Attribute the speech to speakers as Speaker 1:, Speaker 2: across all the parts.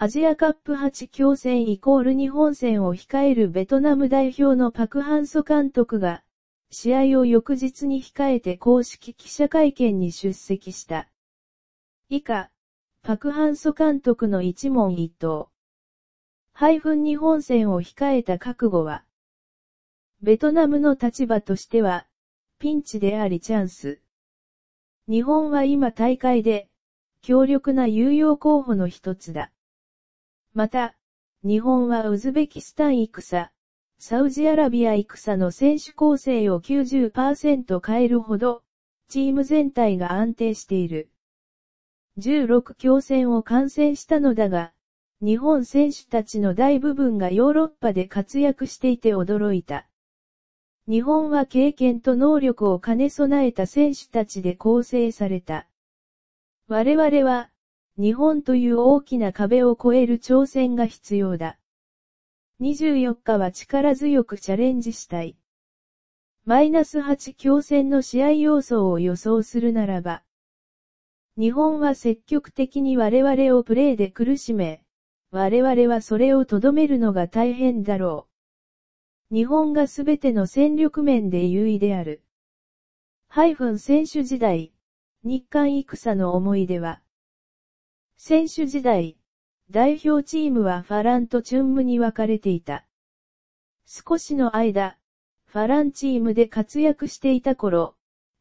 Speaker 1: アジアカップ8強戦イコール日本戦を控えるベトナム代表のパクハンソ監督が、試合を翌日に控えて公式記者会見に出席した。以下、パクハンソ監督の一問一答。配分日本戦を控えた覚悟は、ベトナムの立場としては、ピンチでありチャンス。日本は今大会で、強力な有用候補の一つだ。また、日本はウズベキスタン戦、サウジアラビア戦の選手構成を90%変えるほど、チーム全体が安定している。16強戦を観戦したのだが、日本選手たちの大部分がヨーロッパで活躍していて驚いた。日本は経験と能力を兼ね備えた選手たちで構成された。我々は、日本という大きな壁を越える挑戦が必要だ。24日は力強くチャレンジしたい。マイナス8強戦の試合要素を予想するならば、日本は積極的に我々をプレーで苦しめ、我々はそれをとどめるのが大変だろう。日本がすべての戦力面で優位である。ハイフン選手時代、日韓戦の思い出は、選手時代、代表チームはファランとチュンムに分かれていた。少しの間、ファランチームで活躍していた頃、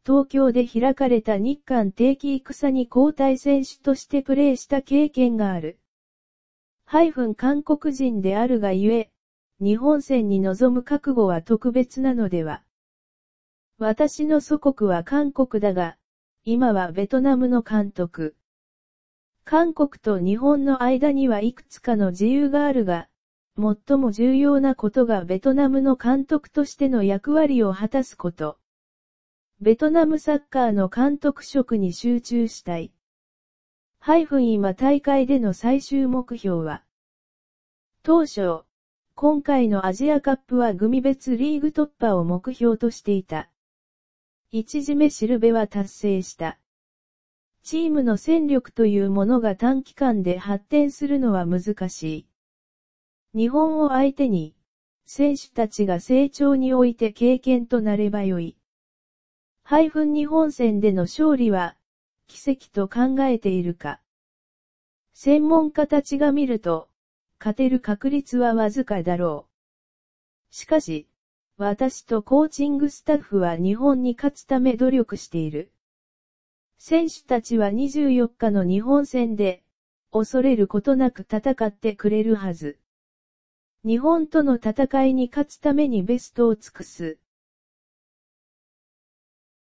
Speaker 1: 東京で開かれた日韓定期戦に交代選手としてプレーした経験がある。ハイフン韓国人であるがゆえ、日本戦に臨む覚悟は特別なのでは。私の祖国は韓国だが、今はベトナムの監督。韓国と日本の間にはいくつかの自由があるが、最も重要なことがベトナムの監督としての役割を果たすこと。ベトナムサッカーの監督職に集中したい。ハイフン今大会での最終目標は、当初、今回のアジアカップは組別リーグ突破を目標としていた。一締めシルベは達成した。チームの戦力というものが短期間で発展するのは難しい。日本を相手に、選手たちが成長において経験となればよい。ハイフン日本戦での勝利は、奇跡と考えているか。専門家たちが見ると、勝てる確率はわずかだろう。しかし、私とコーチングスタッフは日本に勝つため努力している。選手たちは24日の日本戦で、恐れることなく戦ってくれるはず。日本との戦いに勝つためにベストを尽くす。